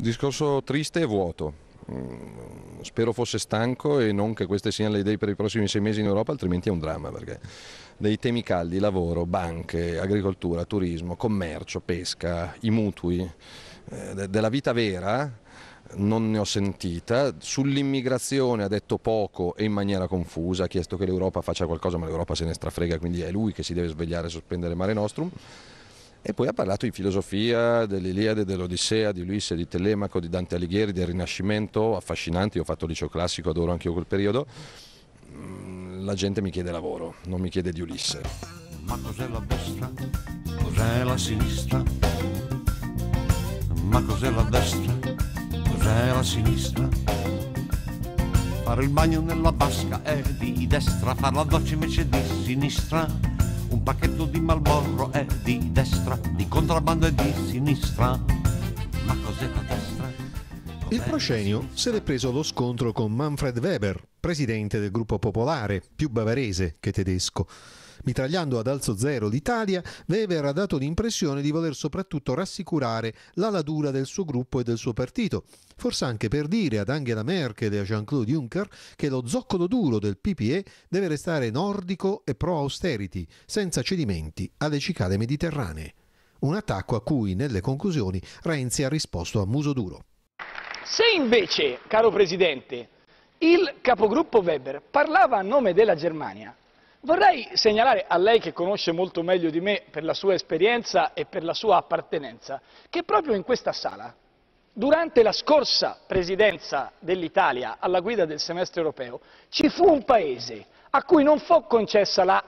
Discorso triste e vuoto. Mm, spero fosse stanco e non che queste siano le idee per i prossimi sei mesi in Europa, altrimenti è un dramma perché dei temi caldi, lavoro, banche, agricoltura, turismo, commercio, pesca, i mutui, eh, della vita vera non ne ho sentita, sull'immigrazione ha detto poco e in maniera confusa, ha chiesto che l'Europa faccia qualcosa ma l'Europa se ne strafrega, quindi è lui che si deve svegliare e sospendere Mare Nostrum. E poi ha parlato di filosofia, dell'Iliade, dell'Odissea, di Ulisse, di Telemaco, di Dante Alighieri, del Rinascimento, affascinanti, io ho fatto liceo classico, adoro anche io quel periodo. Mm, la gente mi chiede lavoro, non mi chiede di Ulisse. Ma cos'è la destra? Cos'è la sinistra? Ma cos'è la destra? Cos'è la sinistra? Fare il bagno nella vasca è di destra, fare la doccia invece di sinistra un pacchetto di Malborro è di destra, di contrabbando è di sinistra. Ma cos'è la destra? Cos'è Il proscenio se l'è preso allo scontro con Manfred Weber, presidente del gruppo popolare, più bavarese che tedesco. Mitragliando ad alzo zero l'Italia, Weber ha dato l'impressione di voler soprattutto rassicurare l'ala dura del suo gruppo e del suo partito, forse anche per dire ad Angela Merkel e a Jean-Claude Juncker che lo zoccolo duro del PPE deve restare nordico e pro-austerity, senza cedimenti alle cicale mediterranee. Un attacco a cui, nelle conclusioni, Renzi ha risposto a muso duro. Se invece, caro Presidente, il capogruppo Weber parlava a nome della Germania, Vorrei segnalare a lei che conosce molto meglio di me per la sua esperienza e per la sua appartenenza, che proprio in questa sala, durante la scorsa presidenza dell'Italia alla guida del semestre europeo, ci fu un paese a cui non fu concessa la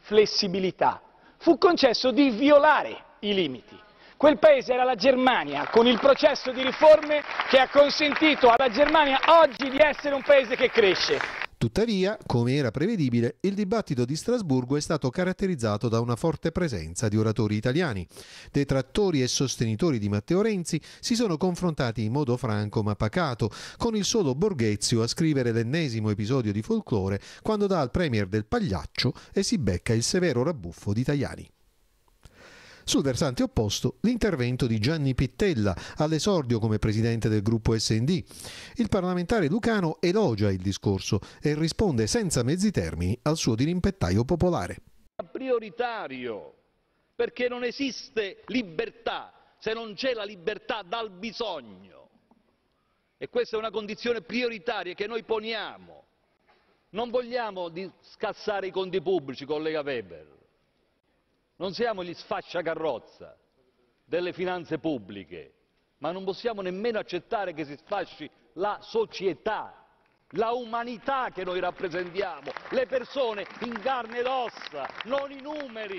flessibilità, fu concesso di violare i limiti. Quel paese era la Germania, con il processo di riforme che ha consentito alla Germania oggi di essere un paese che cresce. Tuttavia, come era prevedibile, il dibattito di Strasburgo è stato caratterizzato da una forte presenza di oratori italiani. Detrattori e sostenitori di Matteo Renzi si sono confrontati in modo franco ma pacato, con il solo Borghezio a scrivere l'ennesimo episodio di folklore quando dà al premier del pagliaccio e si becca il severo rabuffo di Tajani. Sul versante opposto, l'intervento di Gianni Pittella all'esordio come presidente del gruppo SND. Il parlamentare lucano elogia il discorso e risponde senza mezzi termini al suo dirimpettaio popolare. Prioritario, perché non esiste libertà se non c'è la libertà dal bisogno. E questa è una condizione prioritaria che noi poniamo. Non vogliamo scassare i conti pubblici, collega Weber non siamo gli sfasciacarrozza delle finanze pubbliche, ma non possiamo nemmeno accettare che si sfasci la società, la umanità che noi rappresentiamo, le persone in carne ed ossa, non i numeri.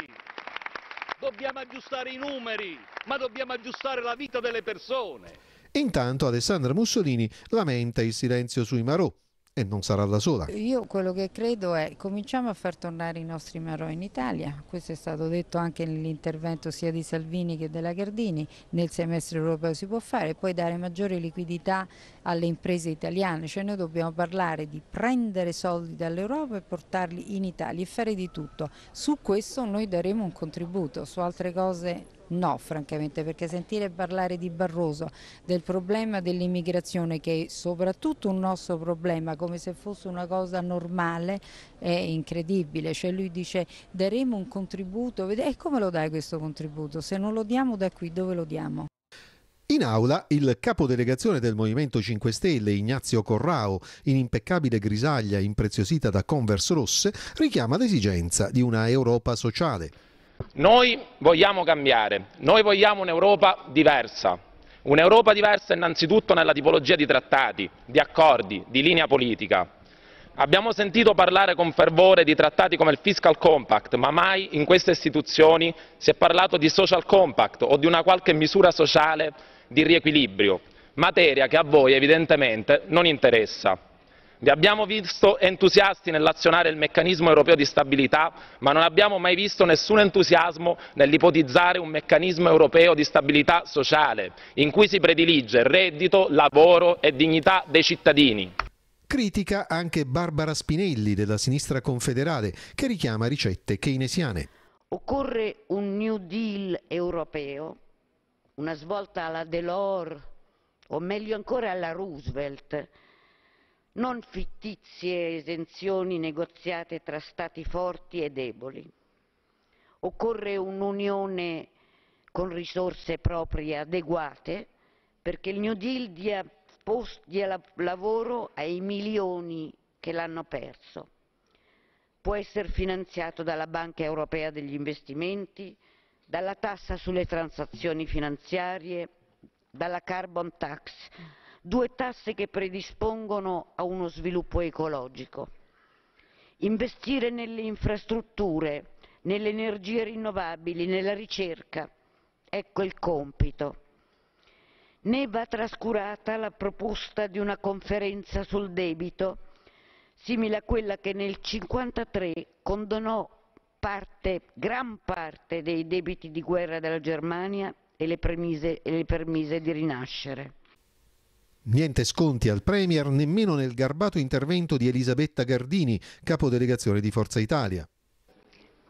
Dobbiamo aggiustare i numeri, ma dobbiamo aggiustare la vita delle persone. Intanto Alessandra Mussolini lamenta il silenzio sui Marò e non sarà da sola. Io quello che credo è cominciamo a far tornare i nostri marò in Italia, questo è stato detto anche nell'intervento sia di Salvini che della Gardini, nel semestre europeo si può fare poi dare maggiore liquidità alle imprese italiane, cioè noi dobbiamo parlare di prendere soldi dall'Europa e portarli in Italia e fare di tutto. Su questo noi daremo un contributo, su altre cose No, francamente, perché sentire parlare di Barroso, del problema dell'immigrazione, che è soprattutto un nostro problema, come se fosse una cosa normale, è incredibile. Cioè lui dice daremo un contributo, e come lo dai questo contributo? Se non lo diamo da qui, dove lo diamo? In aula il capodelegazione del Movimento 5 Stelle, Ignazio Corrao, in impeccabile grisaglia impreziosita da Converse rosse, richiama l'esigenza di una Europa sociale. Noi vogliamo cambiare, noi vogliamo un'Europa diversa, un'Europa diversa innanzitutto nella tipologia di trattati, di accordi, di linea politica. Abbiamo sentito parlare con fervore di trattati come il Fiscal Compact, ma mai in queste istituzioni si è parlato di Social Compact o di una qualche misura sociale di riequilibrio, materia che a voi evidentemente non interessa. Vi abbiamo visto entusiasti nell'azionare il meccanismo europeo di stabilità, ma non abbiamo mai visto nessun entusiasmo nell'ipotizzare un meccanismo europeo di stabilità sociale, in cui si predilige reddito, lavoro e dignità dei cittadini. Critica anche Barbara Spinelli della sinistra confederale, che richiama ricette keynesiane. Occorre un New Deal europeo, una svolta alla Delors, o meglio ancora alla Roosevelt, non fittizie esenzioni negoziate tra stati forti e deboli. Occorre un'unione con risorse proprie adeguate perché il New Deal dia, post, dia lavoro ai milioni che l'hanno perso. Può essere finanziato dalla Banca Europea degli Investimenti, dalla tassa sulle transazioni finanziarie, dalla carbon tax, due tasse che predispongono a uno sviluppo ecologico. Investire nelle infrastrutture, nelle energie rinnovabili, nella ricerca, ecco il compito. Né va trascurata la proposta di una conferenza sul debito, simile a quella che nel 1953 condonò parte, gran parte dei debiti di guerra della Germania e le permise, e le permise di rinascere. Niente sconti al Premier, nemmeno nel garbato intervento di Elisabetta Gardini, capodelegazione di Forza Italia.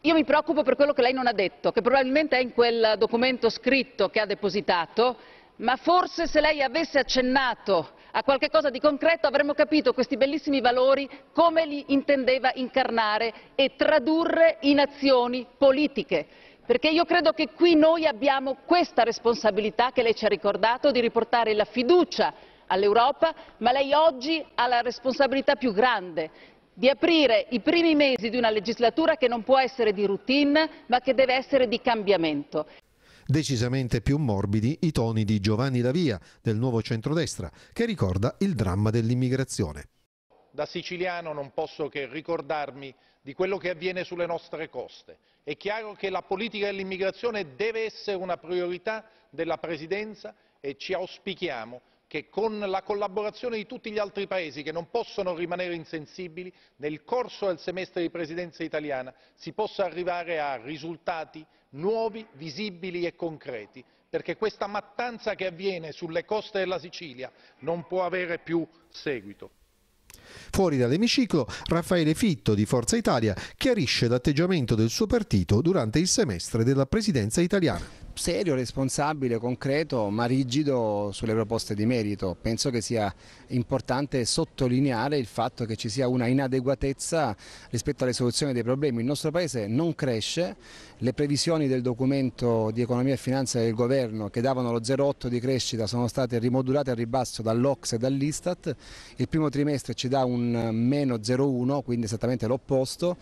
Io mi preoccupo per quello che lei non ha detto, che probabilmente è in quel documento scritto che ha depositato, ma forse se lei avesse accennato a qualche cosa di concreto avremmo capito questi bellissimi valori, come li intendeva incarnare e tradurre in azioni politiche perché io credo che qui noi abbiamo questa responsabilità che lei ci ha ricordato di riportare la fiducia all'Europa, ma lei oggi ha la responsabilità più grande di aprire i primi mesi di una legislatura che non può essere di routine, ma che deve essere di cambiamento. Decisamente più morbidi i toni di Giovanni Lavia, del nuovo centrodestra, che ricorda il dramma dell'immigrazione. Da siciliano non posso che ricordarmi di quello che avviene sulle nostre coste. È chiaro che la politica dell'immigrazione deve essere una priorità della Presidenza e ci auspichiamo che con la collaborazione di tutti gli altri paesi che non possono rimanere insensibili nel corso del semestre di presidenza italiana si possa arrivare a risultati nuovi visibili e concreti perché questa mattanza che avviene sulle coste della sicilia non può avere più seguito. Fuori dall'emiciclo, Raffaele Fitto di Forza Italia chiarisce l'atteggiamento del suo partito durante il semestre della presidenza italiana serio, responsabile, concreto ma rigido sulle proposte di merito. Penso che sia importante sottolineare il fatto che ci sia una inadeguatezza rispetto alle soluzioni dei problemi. Il nostro Paese non cresce, le previsioni del documento di economia e finanza del governo che davano lo 0,8 di crescita sono state rimodulate al ribasso dall'Ox e dall'Istat, il primo trimestre ci dà un meno 0,1 quindi esattamente l'opposto,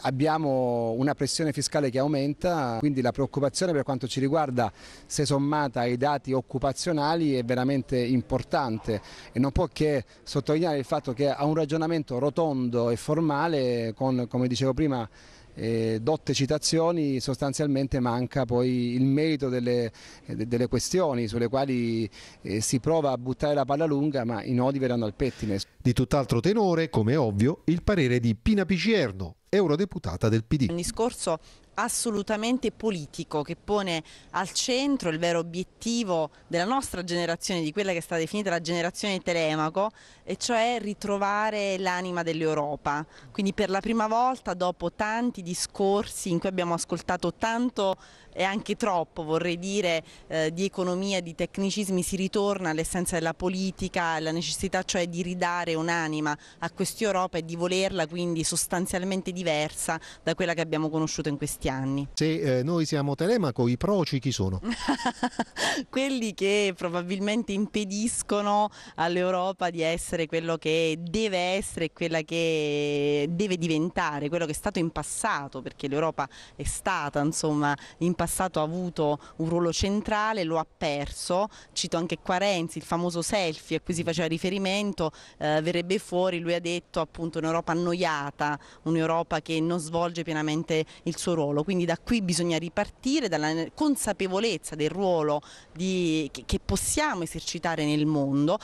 abbiamo una pressione fiscale che aumenta, quindi la preoccupazione per quanto ci ci riguarda, se sommata ai dati occupazionali, è veramente importante e non può che sottolineare il fatto che ha un ragionamento rotondo e formale con, come dicevo prima, eh, dotte citazioni sostanzialmente manca poi il merito delle, eh, delle questioni sulle quali eh, si prova a buttare la palla lunga ma i nodi verranno al pettine. Di tutt'altro tenore, come ovvio, il parere di Pina Picierno, eurodeputata del PD. Un discorso assolutamente politico che pone al centro il vero obiettivo della nostra generazione, di quella che è stata definita la generazione telemaco, e cioè ritrovare l'anima dell'Europa. Quindi per la prima volta dopo tanti discorsi in cui abbiamo ascoltato tanto e anche troppo, vorrei dire, eh, di economia, di tecnicismi, si ritorna all'essenza della politica, alla necessità cioè di ridare un'anima a quest'Europa e di volerla quindi sostanzialmente diversa da quella che abbiamo conosciuto in questi anni. Se eh, noi siamo Telemaco, i proci chi sono? Quelli che probabilmente impediscono all'Europa di essere quello che deve essere, e quella che deve diventare, quello che è stato in passato, perché l'Europa è stata, insomma, in passato ha avuto un ruolo centrale, lo ha perso, cito anche Quarenzi, il famoso selfie a cui si faceva riferimento, eh, verrebbe fuori, lui ha detto appunto un'Europa annoiata, un'Europa Europa che non svolge pienamente il suo ruolo, quindi da qui bisogna ripartire dalla consapevolezza del ruolo di, che, che possiamo esercitare nel mondo.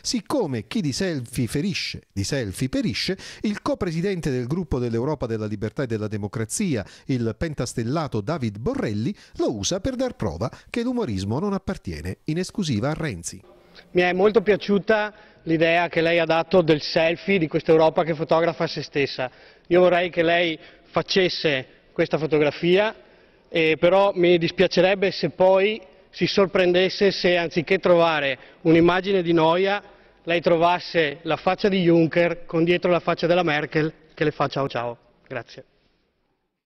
Siccome chi di selfie ferisce, di selfie perisce, il co-presidente del gruppo dell'Europa della libertà e della democrazia, il pentastellato David Borrelli, lo usa per dar prova che l'umorismo non appartiene in esclusiva a Renzi. Mi è molto piaciuta l'idea che lei ha dato del selfie, di questa Europa che fotografa se stessa. Io vorrei che lei facesse questa fotografia, eh, però mi dispiacerebbe se poi si sorprendesse se anziché trovare un'immagine di noia, lei trovasse la faccia di Juncker con dietro la faccia della Merkel che le fa ciao ciao. Grazie.